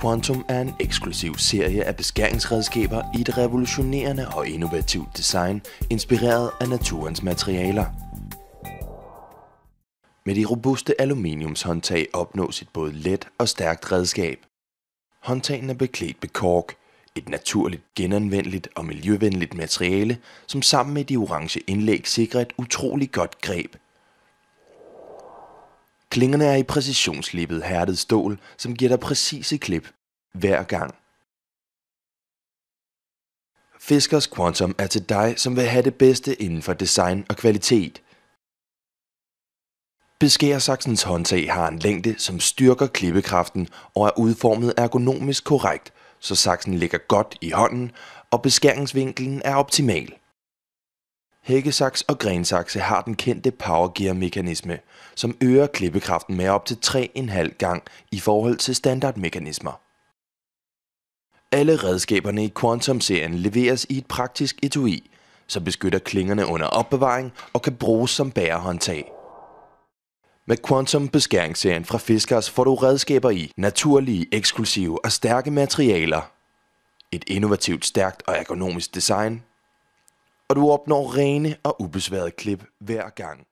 Quantum er en eksklusiv serie af beskæringsredskaber i et revolutionerende og innovativt design, inspireret af naturens materialer. Med de robuste aluminiumshåndtag opnås et både let og stærkt redskab. Håndtagene er beklædt med kork, et naturligt, genanvendeligt og miljøvenligt materiale, som sammen med de orange indlæg sikrer et utroligt godt greb. Klingerne er i præcisionslippet hærdet stål, som giver dig præcise klip hver gang. Fiskers Quantum er til dig, som vil have det bedste inden for design og kvalitet. Beskærsaksens håndtag har en længde, som styrker klippekraften og er udformet ergonomisk korrekt, så saksen ligger godt i hånden, og beskæringsvinkelen er optimal. Hækkesaks og grensakse har den kendte power gear mekanisme, som øger klippekraften med op til 3,5 gang i forhold til standardmekanismer. Alle redskaberne i Quantum-serien leveres i et praktisk etui, som beskytter klingerne under opbevaring og kan bruges som bærehåndtag. Med Quantum Beskæringsserien fra Fiskars får du redskaber i naturlige, eksklusive og stærke materialer, et innovativt, stærkt og ergonomisk design, og du opnår rene og ubesværede klip hver gang.